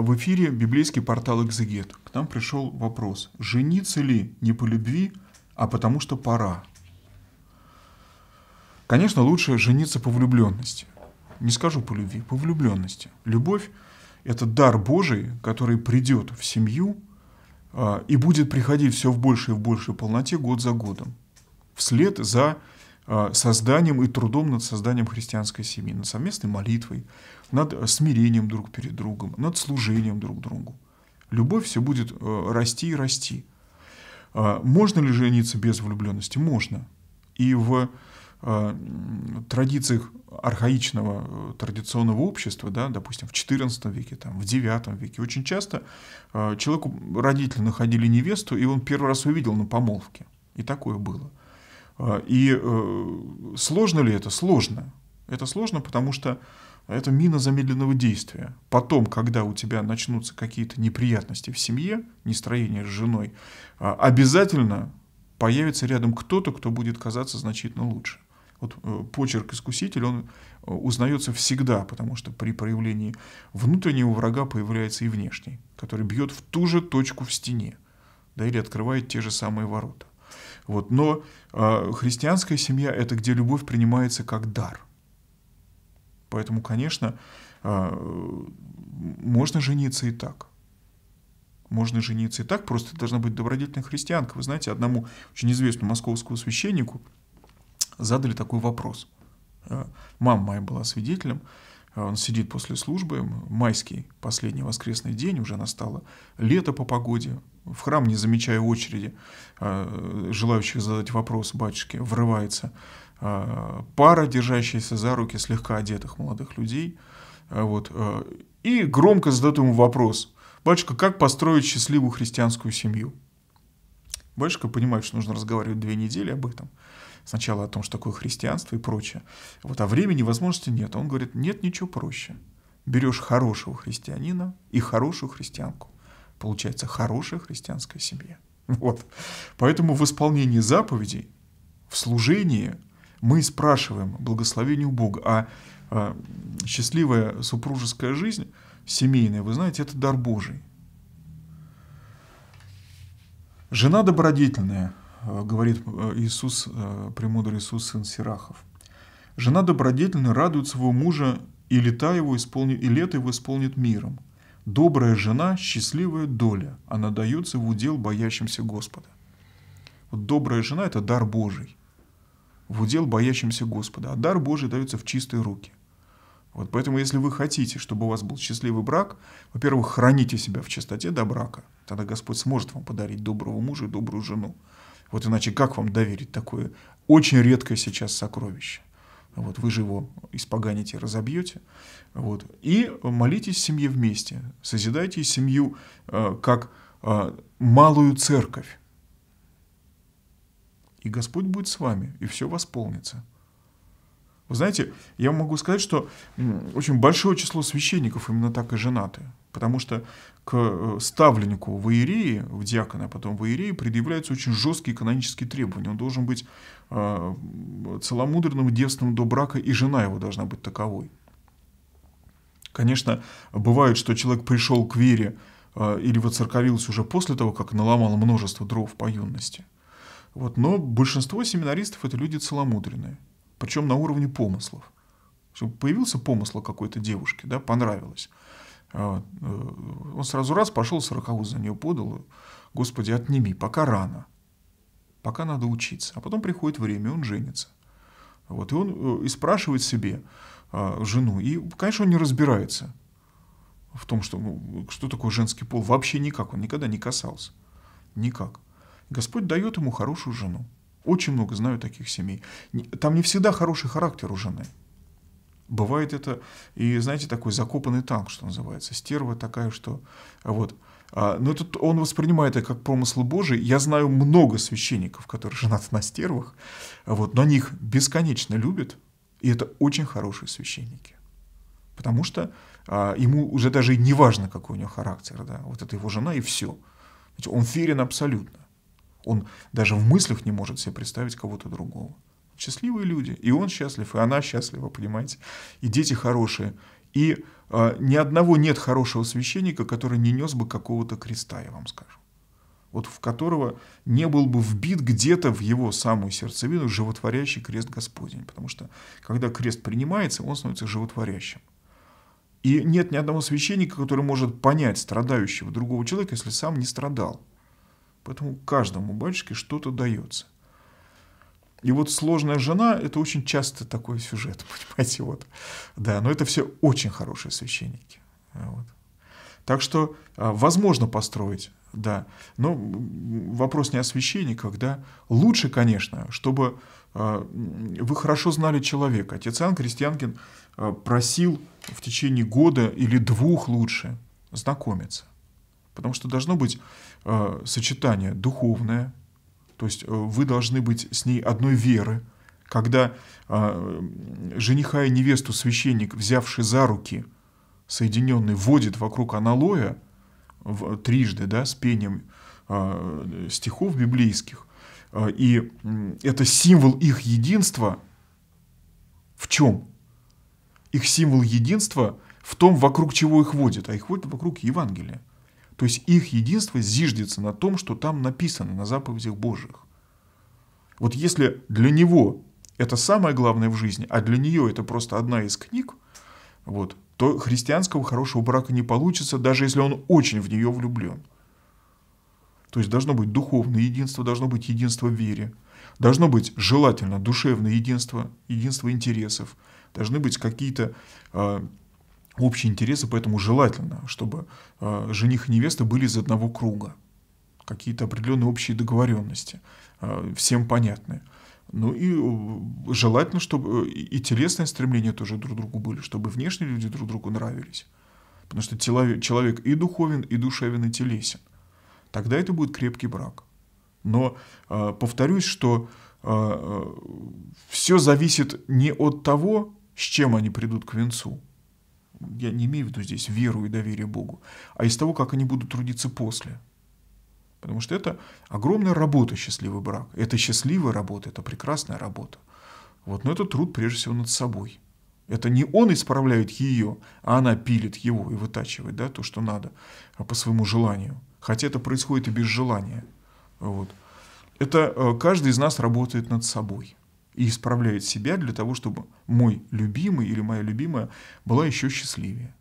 В эфире библейский портал «Экзегет». К нам пришел вопрос, жениться ли не по любви, а потому что пора? Конечно, лучше жениться по влюбленности. Не скажу по любви, по влюбленности. Любовь – это дар Божий, который придет в семью а, и будет приходить все в большей и в большей полноте год за годом. Вслед за Э, созданием и трудом над созданием христианской семьи, над совместной молитвой, над э, смирением друг перед другом, над служением друг другу. Любовь все будет э, расти и расти. Можно ли жениться без влюбленности? Можно. И в традициях архаичного традиционного общества, да, допустим, в XIV веке, там, в IX веке, очень часто человеку родители находили невесту, и он первый раз увидел на помолвке. И такое было. А, и э, сложно ли это? Сложно. Это сложно, потому что это мина замедленного действия. Потом, когда у тебя начнутся какие-то неприятности в семье, нестроение с женой, а, обязательно появится рядом кто-то, кто будет казаться значительно лучше. Вот э, почерк искуситель, он э, узнается всегда, потому что при проявлении внутреннего врага появляется и внешний, который бьет в ту же точку в стене, да или открывает те же самые ворота. Вот. Но э, христианская семья — это где любовь принимается как дар. Поэтому, конечно, э, можно жениться и так. Можно жениться и так, просто должна быть добродетельная христианка. Вы знаете, одному очень известному московскому священнику задали такой вопрос. А, мама моя была свидетелем, он сидит после службы, майский, последний воскресный день, уже настало лето по погоде, в храм, не замечая очереди э, желающих задать вопрос батюшке, врывается э, пара, держащаяся за руки слегка одетых молодых людей, э, вот, и громко задает ему вопрос. Батюшка, как построить счастливую христианскую семью? Батюшка понимает, что нужно разговаривать две недели об этом. Сначала о том, что такое христианство и прочее. Вот, а времени, возможности нет. Он говорит, нет ничего проще. Берешь хорошего христианина и хорошую христианку получается хорошая христианская семья. Вот. Поэтому в исполнении заповедей, в служении мы спрашиваем благословение у Бога. А, а счастливая супружеская жизнь, семейная, вы знаете, это дар Божий. Жена добродетельная, э, говорит э, Иисус, э, премудрый Иисус, сын Сирахов. Жена добродетельная радует своего мужа, и лета его исполнит, и лето его исполнит миром. Добрая жена – счастливая доля, она дается в удел боящимся Господа. Вот добрая жена – это дар Божий, в удел боящимся Господа, а дар Божий дается в чистые руки. Вот поэтому, если вы хотите, чтобы у вас был счастливый брак, во-первых, храните себя в чистоте до брака, тогда Господь сможет вам подарить доброго мужа и добрую жену. Вот иначе как вам доверить такое очень редкое сейчас сокровище? вот, вы же его испоганите, разобьете, вот, и молитесь семье вместе, созидайте семью э, как э, малую церковь, и Господь будет с вами, и все восполнится. Вы знаете, я могу сказать, что очень большое число священников именно так и женаты. Потому что к э, ставленнику в Иерии, в диакона, а потом в Иерии, предъявляются очень жесткие канонические требования. Он должен быть э, целомудренным, девственным до брака, и жена его должна быть таковой. Конечно, бывает, что человек пришел к вере э, или воцерковился уже после того, как наломал множество дров по юности. Вот. Но большинство семинаристов – это люди целомудренные причем на уровне помыслов. Чтобы появился помысл какой-то девушке, да, понравилось. А, э, он сразу раз пошел, сорокаву за нее подал, Господи, отними, пока рано, пока надо учиться. А потом приходит время, он женится. Вот, и он э, и спрашивает себе а, жену, и, конечно, он не разбирается в том, что, ну, что такое женский пол, вообще никак, он никогда не касался, никак. Господь дает ему хорошую жену. Очень много знаю таких семей. Там не всегда хороший характер у жены. Бывает это, и знаете, такой закопанный танк, что называется, стерва такая, что а вот. А, но этот, он воспринимает это как промысл Божий. Я знаю много священников, которые женаты на стервах, а вот, но них бесконечно любят, и это очень хорошие священники. Потому что а, ему уже даже не важно, какой у него характер, да, вот это его жена и все. Он ферен абсолютно. Он даже в мыслях не может себе представить кого-то другого. Счастливые люди. И он счастлив, и она счастлива, понимаете. И дети хорошие. И э, ни одного нет хорошего священника, который не нес бы какого-то креста, я вам скажу. Вот в которого не был бы вбит где-то в его самую сердцевину животворящий крест Господень. Потому что когда крест принимается, он становится животворящим. И нет ни одного священника, который может понять страдающего другого человека, если сам не страдал. Поэтому каждому батюшке что-то дается. И вот сложная жена – это очень часто такой сюжет, понимаете, вот. Да, но это все очень хорошие священники. Вот. Так что а, возможно построить, да. Но вопрос не о священниках, да. Лучше, конечно, чтобы а, вы хорошо знали человека. Отец Иоанн Крестьянкин а, просил в течение года или двух лучше знакомиться. Потому что должно быть э, сочетание духовное, то есть э, вы должны быть с ней одной веры, когда э, жениха и невесту священник, взявший за руки, соединенный, водит вокруг аналоя в, трижды, да, с пением э, стихов библейских, э, и э, это символ их единства в чем? Их символ единства в том, вокруг чего их водят, а их водят вокруг Евангелия. То есть их единство зиждется на том, что там написано, на заповедях Божьих. Вот если для него это самое главное в жизни, а для нее это просто одна из книг, вот, то христианского хорошего брака не получится, даже если он очень в нее влюблен. То есть должно быть духовное единство, должно быть единство в вере, должно быть желательно душевное единство, единство интересов, должны быть какие-то э, общие интересы, поэтому желательно, чтобы э, жених и невеста были из одного круга. Какие-то определенные общие договоренности, э, всем понятные. Ну и э, желательно, чтобы и телесные стремления тоже друг другу были, чтобы внешние люди друг другу нравились. Потому что человек и духовен, и душевен, и телесен. Тогда это будет крепкий брак. Но э, повторюсь, что э, все зависит не от того, с чем они придут к венцу, я не имею в виду здесь веру и доверие Богу, а из того, как они будут трудиться после. Потому что это огромная работа, счастливый брак. Это счастливая работа, это прекрасная работа. Вот, но это труд прежде всего над собой. Это не он исправляет ее, а она пилит его и вытачивает да, то, что надо а, по своему желанию. Хотя это происходит и без желания. Вот. Это э, каждый из нас работает над собой и исправляет себя для того, чтобы мой любимый или моя любимая была еще счастливее.